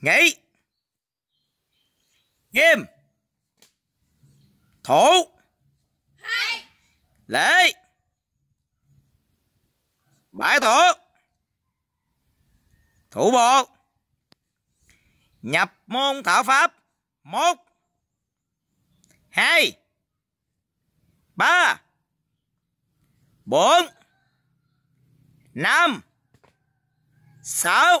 nghỉ nghiêm, Thủ Lễ Bãi thủ Thủ bộ Nhập môn thảo pháp Một Hai Ba Bốn Năm Sáu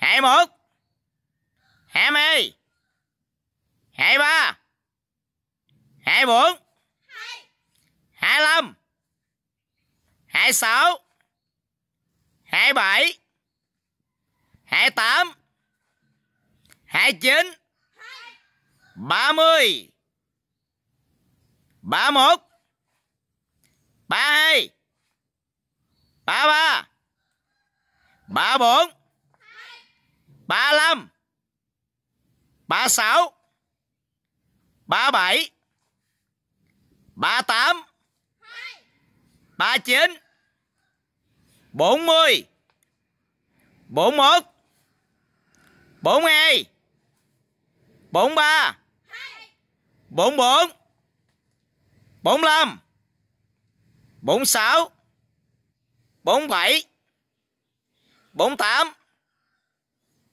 hai một hai mươi hai ba hai bốn hai lăm hai sáu hai bảy hai tám hai chín ba mươi ba một ba hai ba ba ba bốn 35 36 37 38 39 40 41 42 43 44 45 46 47 48